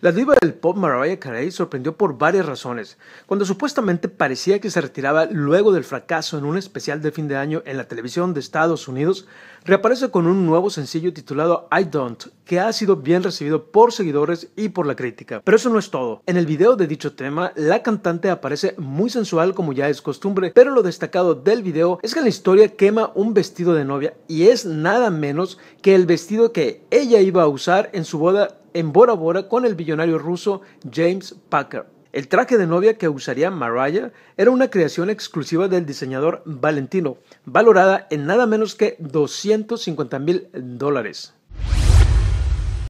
La diva del pop Mariah Carey sorprendió por varias razones. Cuando supuestamente parecía que se retiraba luego del fracaso en un especial de fin de año en la televisión de Estados Unidos, reaparece con un nuevo sencillo titulado I Don't, que ha sido bien recibido por seguidores y por la crítica. Pero eso no es todo. En el video de dicho tema, la cantante aparece muy sensual como ya es costumbre, pero lo destacado del video es que la historia quema un vestido de novia y es nada menos que el vestido que ella iba a usar en su boda en Bora Bora con el billonario ruso James Packer. El traje de novia que usaría Mariah era una creación exclusiva del diseñador Valentino, valorada en nada menos que 250 mil dólares.